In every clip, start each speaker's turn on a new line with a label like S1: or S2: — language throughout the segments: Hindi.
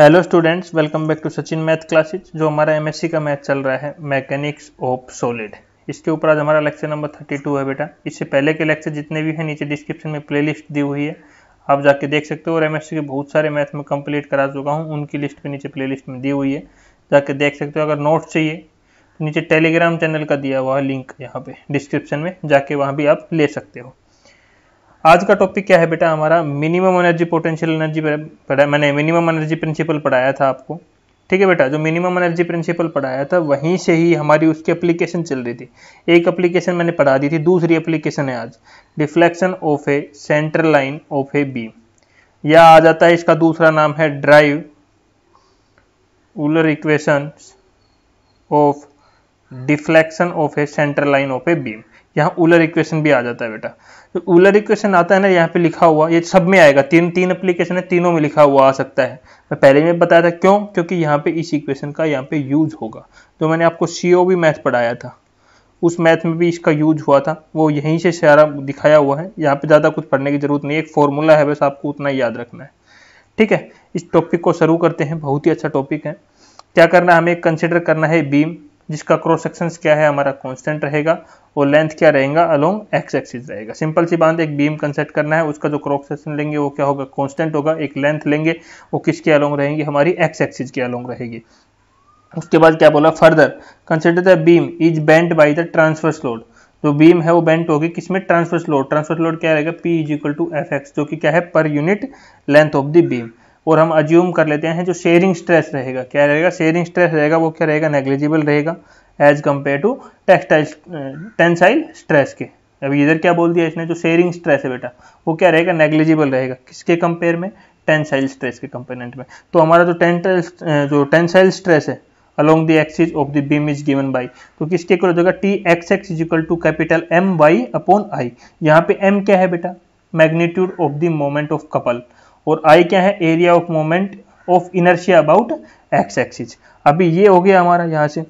S1: hello students welcome back to Sachin math classes जो हमारा एमएससी का मैथ चल रहा है मैकेनिक्स ऑफ सॉलिड इसके ऊपर आज हमारा लेक्चर नंबर 32 है बेटा इससे पहले के लेक्चर जितने भी हैं नीचे डिस्क्रिप्शन में प्लेलिस्ट दी हुई है आप जाके देख सकते हो और एमएससी के बहुत सारे मैथ में कंप्लीट करा चुका हूँ उनकी लिस्ट भी नीचे प्ले में दी हुई है जाके देख सकते हो अगर नोट्स चाहिए तो नीचे टेलीग्राम चैनल का दिया हुआ है लिंक यहाँ पर डिस्क्रिप्शन में जाके वहाँ भी आप ले सकते हो आज का टॉपिक क्या है बेटा हमारा मिनिमम एनर्जी पोटेंशियल एनर्जी पढ़ा मैंने मिनिमम एनर्जी प्रिंसिपल पढ़ाया था आपको ठीक है बेटा जो मिनिमम एनर्जी प्रिंसिपल पढ़ाया था वहीं से ही हमारी उसकी एप्लीकेशन चल रही थी एक एप्लीकेशन मैंने पढ़ा दी थी दूसरी एप्लीकेशन है आज deflection of a central line of a beam या आ जाता है इसका दूसरा नाम है derive Euler equation of deflection of a central line of a beam यहाँ उलर इक्वेशन भी आ जाता है बेटा तो उलर इक्वेशन आता है ना यहाँ पे लिखा हुआ ये सब में आएगा तीन तीन एप्लीकेशन है तीनों में लिखा हुआ आ सकता है मैं पहले में बताया था क्यों क्योंकि यहाँ पे इस इक्वेशन का यहाँ पे यूज होगा तो मैंने आपको सी ओ भी मैथ पढ़ाया था उस मैथ में भी इसका यूज हुआ था वो यहीं से सारा दिखाया हुआ है यहाँ पे ज़्यादा कुछ पढ़ने की जरूरत नहीं एक फॉर्मूला है बस आपको उतना याद रखना है ठीक है इस टॉपिक को शुरू करते हैं बहुत ही अच्छा टॉपिक है क्या करना है हमें कंसिडर करना है बीम जिसका क्रॉस सेक्शन क्या है हमारा कॉन्स्टेंट रहेगा और लेंथ क्या रहेगा अलोंग एक्स एक्सिस रहेगा सिंपल सी बात एक बीम कंसेट करना है उसका जो क्रॉस सेक्शन लेंगे वो क्या होगा कॉन्स्टेंट होगा एक लेंथ लेंगे वो किसके अलोंग रहेंगी हमारी एक्स एक्सिस के अलोंग रहेगी उसके बाद क्या बोला further consider the beam is bent by the transverse load जो बीम है वो बेंट होगी किसमें ट्रांसफर्स लोड ट्रांसफर्स लोड क्या रहेगा P is equal to F X जो कि क्या है पर unit length of the beam और हम अज्यूम कर लेते हैं जो शेयरिंग स्ट्रेस रहेगा क्या रहेगा शेयरिंग स्ट्रेस रहेगा वो क्या रहेगा नेग्लिजिबल रहेगा as compared to textile tensile stress के अभी इधर क्या बोल दिया इसने जो शेयरिंग स्ट्रेस है बेटा वो क्या रहेगा नेग्लिजिबल रहेगा किसके कंपेयर में टेंसाइल स्ट्रेस के कंपोनेंट में तो हमारा जो टेंटल जो टेंसाइल स्ट्रेस है along the axis of the beam is given by तो किसके इक्वल हो जाएगा T X x is equal to capital M Y upon आई यहाँ पे एम क्या है बेटा magnitude of the moment of couple और आई क्या है area of moment of inertia about x axis अभी ये हो गया हमारा यहाँ से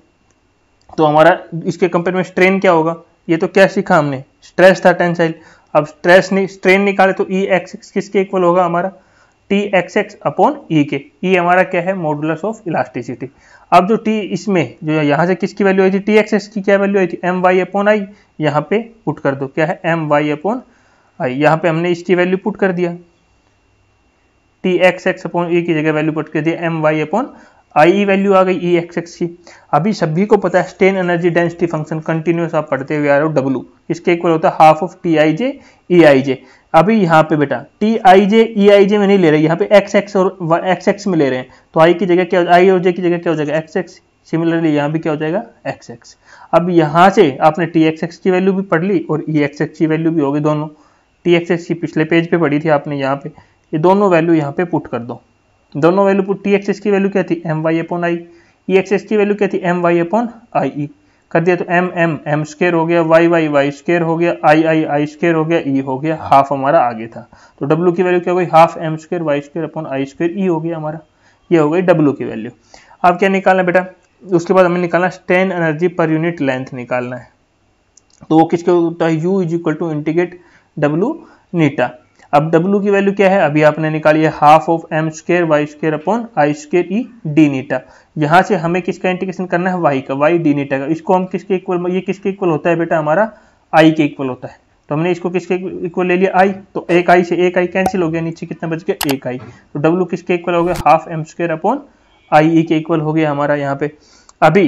S1: तो हमारा इसके कंपेयर में स्ट्रेन क्या होगा ये तो क्या सीखा हमने स्ट्रेस था टेंसाइल अब स्ट्रेस ने स्ट्रेन निकाले तो ई एक्स एक्स किसके इक्वल होगा हमारा T X X upon E के ई e हमारा क्या है मॉडुलस ऑफ इलास्टिसिटी अब जो टी इसमें जो यहाँ से किसकी वैल्यू आई थी टी एक्स एक्स की क्या वैल्यू आई थी एम वाई अपॉन आई यहाँ पे पुट कर दो क्या है एम वाई अपॉन आई यहाँ पे हमने इसकी वैल्यू पुट कर दिया थी एक्स एक्स अपॉन ई की जगह वैल्यू पुट कर दिए M Y upon I E value आ गई ई एक्स एक्स की अभी सभी को पता है strain energy density function continuous आप पढ़ते हुए आ रहे हो डब्लू इसके इक्वल होता है half of T I J E I J अभी यहाँ पे बेटा T I J E I जे में नहीं ले रहे यहाँ पे एक्स एक्स और एक्स एक्स में ले रहे हैं तो आई की जगह क्या आई और जे की जगह क्या हो जाएगा एक्स एक्स सिमिलरली यहाँ भी क्या हो जाएगा एक्स एक्स अब यहाँ से आपने टी एक्स एक्स की वैल्यू भी पढ़ ली और ई एक्स एक्स की वैल्यू भी होगी दोनों टी एक्स एक्स की पिछले पेज पे पढ़ी थी आपने यहाँ पे ये दोनों वैल्यू यहाँ पे पुट कर दो दोनों वैल्यू पुट टी एक्सेस की वैल्यू क्या थी M Y upon I E X X की वैल्यू क्या थी M Y upon I E कर दिया तो एम एम एम स्केयर हो गया वाई वाई वाई स्केयर हो गया आई आई आई स्केयर हो गया ई e हो गया हाफ हमारा आगे था तो डब्ल्यू की वैल्यू क्या हो गई half M square Y square upon I square E हो गया हमारा ये हो गई डब्ल्यू की वैल्यू अब क्या निकालना बेटा उसके बाद हमें निकालना strain energy per unit length निकालना है तो वो किसके होता है U is equal to integrate W नीटा अब W की वैल्यू क्या है अभी आपने निकाली है half of M square Y square upon I square E D नीटा यहाँ से हमें किसका इंटीग्रेशन करना है वाई का वाई डी नीटा का इसको हम किसके इक्वल ये किसके इक्वल होता है बेटा हमारा आई के इक्वल होता है तो हमने इसको किसके इक्वल ले लिया आई तो एक आई से एक आई कैंसिल हो गया नीचे कितना बच गया एक आई तो डब्ल्यू किसके इक्वल हो गया हाफ एम स्क्र अपॉन आई ई के इक्वल हो गया हमारा यहाँ पे अभी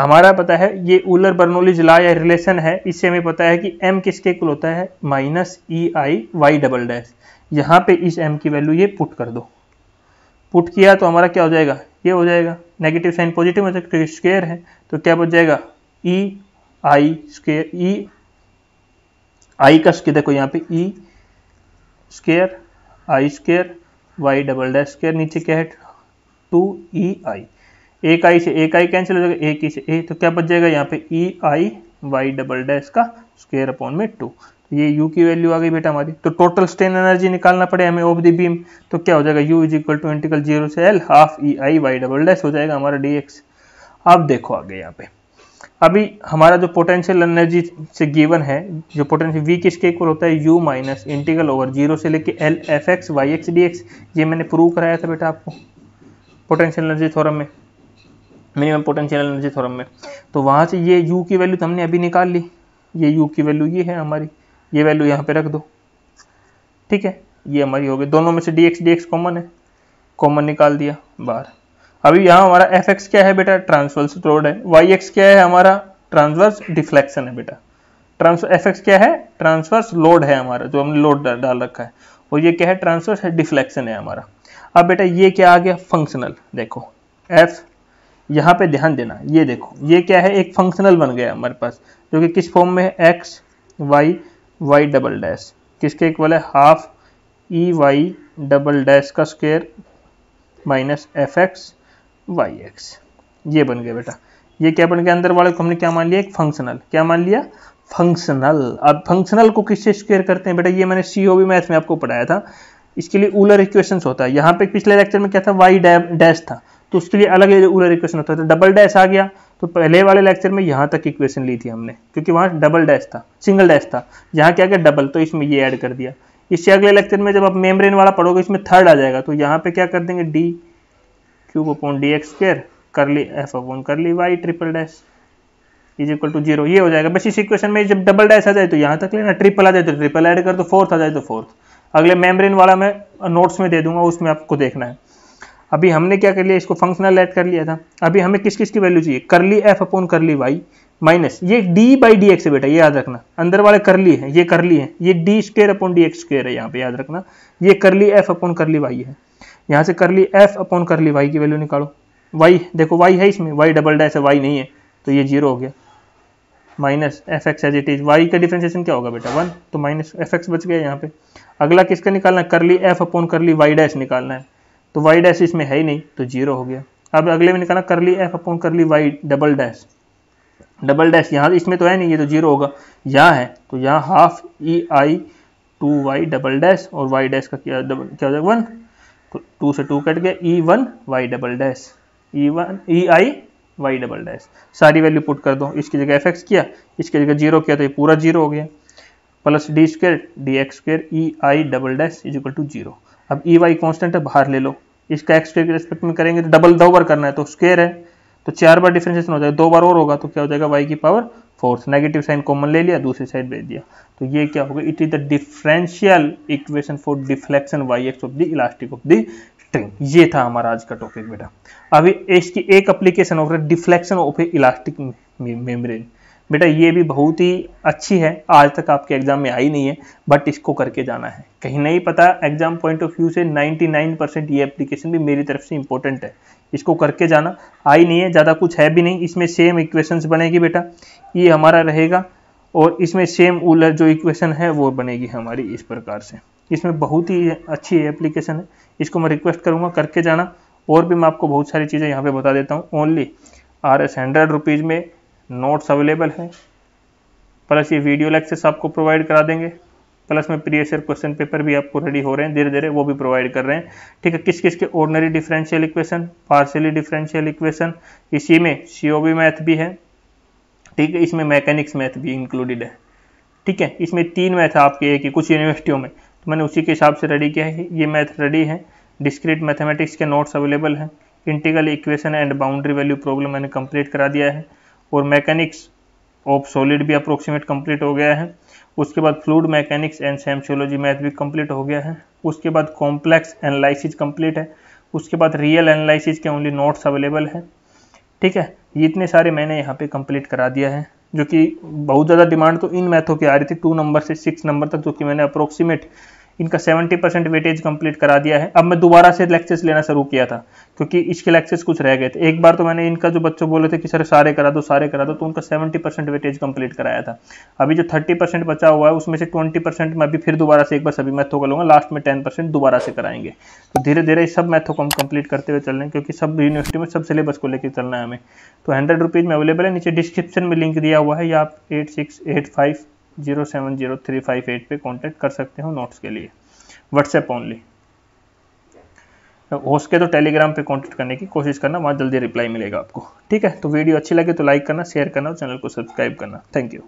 S1: हमारा पता है ये उलर बर्नोली जिला या रिलेशन है इससे हमें पता है कि एम किसके कुल होता है minus E I Y double dash यहाँ पे इस एम की वैल्यू ये पुट कर दो पुट किया तो हमारा क्या हो जाएगा ये हो जाएगा नेगेटिव साइन पॉजिटिव में तो स्क्वेयर है तो क्या बच जाएगा ई आई स्क्वेयर ई आई का किधर को यहाँ पे E square I square Y double dash square नीचे क्या है टू ई आई एक आई से एक आई कैंसिल हो जाएगा एक ई से ए तो क्या बच जाएगा यहाँ पे E I Y double dash का स्क्वेयर अपॉन में टू तो ये यू की वैल्यू आ गई बेटा हमारी तो टोटल स्ट्रेन एनर्जी निकालना पड़े हमें ऑफ दी बीम तो क्या हो जाएगा U is equal to integral zero से L half E I Y double dash हो जाएगा हमारा डी एक्स आप देखो आगे यहाँ पे अभी हमारा जो पोटेंशियल एनर्जी से गिवन है जो पोटेंशियल वी किसके इक्वल होता है U minus integral over zero से लेके L F X Y X D X ये मैंने प्रूव कराया था बेटा आपको पोटेंशियल एनर्जी थोरम में मिनिमम पोटेंशियल एनर्जी थ्योरम में तो वहाँ से ये यू की वैल्यू तो हमने अभी निकाल ली ये यू की वैल्यू ये है हमारी ये वैल्यू यहाँ पे रख दो ठीक है ये हमारी हो गई दोनों में से D X D X common है कॉमन निकाल दिया बाहर अभी यहाँ हमारा एफ एक्स क्या है बेटा ट्रांसवर्स रोड है वाई एक्स क्या है हमारा ट्रांसवर्स डिफ्लेक्शन है बेटा ट्रांस एफ एक्स क्या है ट्रांसवर्स लोड है हमारा जो हमने लोड डाल रखा है और ये क्या है ट्रांसवर्स डिफ्लेक्शन है हमारा अब बेटा ये क्या आ गया फंक्शनल देखो एफ यहाँ पे ध्यान देना ये देखो ये क्या है एक फंक्शनल बन गया हमारे पास जो कि किस फॉर्म में है X Y Y double dash किसके इक्वल है half E Y double dash का square minus F X Y X ये बन गया बेटा ये क्या बन गया अंदर वाले को हमने क्या मान लिया एक फंक्शनल क्या मान लिया फंक्शनल अब फंक्शनल को किससे स्क्वेयर करते हैं बेटा ये मैंने सी ओ मैथ में आपको पढ़ाया था इसके लिए उलर इक्वेशन होता है यहाँ पे पिछले लेक्चर में क्या था वाई डैश था तो उसके लिए अलग उलर इक्वेशन होता था डबल डैश आ गया तो पहले वाले लेक्चर में यहाँ तक इक्वेशन ली थी हमने क्योंकि वहाँ डबल डैश था सिंगल डैश था यहाँ क्या क्या डबल तो इसमें ये ऐड कर दिया इससे अगले लेक्चर में जब आप मेम्ब्रेन वाला पढ़ोगे इसमें थर्ड आ जाएगा तो यहाँ पे क्या कर देंगे D cube upon D X curly F upon ली Y triple dash is equal to zero ये हो जाएगा बस इस इक्वेशन में जब डबल डैश आ जाए तो यहाँ तक लेना ट्रिपल आ जाए तो ट्रिपल ऐड कर दो फोर्थ आ जाए तो फोर्थ अगले मेम्ब्रेन वाला मैं नोट्स में दे दूंगा उसमें आपको देखना है अभी हमने क्या कर लिया इसको फंक्शनल ऐड कर लिया था अभी हमें किस किस की वैल्यू चाहिए curly F upon curly Y minus ये डी बाई डी एक्स है बेटा ये याद रखना अंदर वाले करली है ये करली है ये D square upon D X square है यहाँ पे याद रखना ये करली एफ अपॉन करली वाई है यहाँ से curly F upon curly Y की वैल्यू निकालो वाई देखो वाई है इसमें वाई डबल डैश है वाई नहीं है तो ये जीरो हो गया minus F X as it is Y का डिफ्रेंशिएशन क्या होगा बेटा वन तो माइनस एफ एक्स बच गया यहाँ पे अगला किसका निकालना है curly F upon curly Y dash निकालना है तो वाई डैश इसमें है ही नहीं तो जीरो हो गया अब अगले में निकाला curly F upon curly Y double dash double dash यहाँ इसमें तो है नहीं ये तो जीरो होगा यहाँ है तो यहाँ half E I two Y double dash और वाई डैश का क्या डबल क्या हो जाएगा वन तो टू से टू कट गया E one Y double dash E one E I Y double dash सारी वैल्यू पुट कर दो इसकी जगह एफ एक्स किया इसकी जगह जीरो किया तो ये पूरा जीरो हो गया plus D square D X square E I double dash is equal to zero अब ई वाई कॉन्स्टेंट है बाहर ले लो इसका एक्स के रिस्पेक्ट में करेंगे तो डबल दो बार करना है तो स्केयर है तो चार बार डिफ्रेंशिएशन हो जाएगा दो बार और होगा तो क्या हो जाएगा वाई की power fourth negative sign common ले लिया दूसरी साइड भेज दिया तो ये क्या होगा it is the differential equation for deflection Y X of the elastic of the string ये था हमारा आज का टॉपिक बेटा अभी इसकी एक अप्लीकेशन है deflection of a elastic membrane बेटा ये भी बहुत ही अच्छी है आज तक आपके एग्ज़ाम में आई नहीं है बट इसको करके जाना है कहीं नहीं पता एग्ज़ाम पॉइंट ऑफ व्यू से 99 परसेंट ये एप्लीकेशन भी मेरी तरफ से इंपॉर्टेंट है इसको करके जाना आई नहीं है ज़्यादा कुछ है भी नहीं इसमें सेम इक्वेशंस बनेगी बेटा ये हमारा रहेगा और इसमें सेम उलर जो इक्वेशन है वो बनेगी हमारी इस प्रकार से इसमें बहुत ही अच्छी एप्लीकेशन है इसको मैं रिक्वेस्ट करूँगा करके जाना और भी मैं आपको बहुत सारी चीज़ें यहाँ पर बता देता हूँ only R S hundred rupees में नोट्स अवेलेबल हैं प्लस ये वीडियो लेक्चर्स आपको प्रोवाइड करा देंगे प्लस में प्रीवियस ईयर क्वेश्चन पेपर भी आपको रेडी हो रहे हैं धीरे धीरे वो भी प्रोवाइड कर रहे हैं ठीक है किस किस के ordinary differential equation partially differential equation इसी में सी मैथ भी है ठीक है इसमें मैकेनिक्स मैथ भी इंक्लूडेड है ठीक है इसमें तीन मैथ आपके एक ही कुछ यूनिवर्सिटियों में तो मैंने उसी के हिसाब से रेडी किया है ये मैथ रेडी है डिस्क्रीट मैथमेटिक्स के नोट्स अवेलेबल हैं integral equation and boundary value problem मैंने कंप्लीट करा दिया है और मैकेनिक्स ऑफ सॉलिड भी अप्रोक्सीमेट कंप्लीट हो गया है उसके बाद fluid mechanics and seismology math भी कंप्लीट हो गया है उसके बाद कॉम्प्लेक्स एनालिसिस कंप्लीट है उसके बाद रियल एनालिसिस के ओनली नोट्स अवेलेबल है ठीक है ये इतने सारे मैंने यहाँ पे कंप्लीट करा दिया है जो कि बहुत ज़्यादा डिमांड तो इन मैथों की आ रही थी टू नंबर से सिक्स नंबर तक जो कि मैंने अप्रोक्सीमेट इनका 70 परसेंट वेटेज कंप्लीट करा दिया है अब मैं दोबारा से लेक्चर्स लेना शुरू किया था क्योंकि इसके लेक्चर्स कुछ रह गए थे एक बार तो मैंने इनका जो बच्चों बोले थे कि सर सारे करा दो सारे करा दो तो उनका 70 परसेंट वेटेज कंप्लीट कराया था अभी जो 30 परसेंट बचा हुआ है उसमें से 20 परसेंट मैं अभी फिर दोबारा से एक बार सभी मैथों का लूँगा लास्ट में टेन दोबारा से कराएंगे तो धीरे धीरे सब मैथों को हम कंप्लीट करते हुए चल रहे हैं क्योंकि सब यूनिवर्सिटी में सब सिलेबस को लेकर चलना है हमें तो हंड्रेड रुपीज़ में अवेलेबल है नीचे डिस्क्रिप्शन में लिंक दिया हुआ है या आप eight six eight five zero seven zero three five eight पर कॉन्टैक्ट कर सकते हो नोट्स के लिए व्हाट्सएप ओनली हो सके तो टेलीग्राम पे कॉन्टैक्ट करने की कोशिश करना वहाँ जल्दी रिप्लाई मिलेगा आपको ठीक है तो वीडियो अच्छी लगे तो लाइक करना शेयर करना और चैनल को सब्सक्राइब करना थैंक यू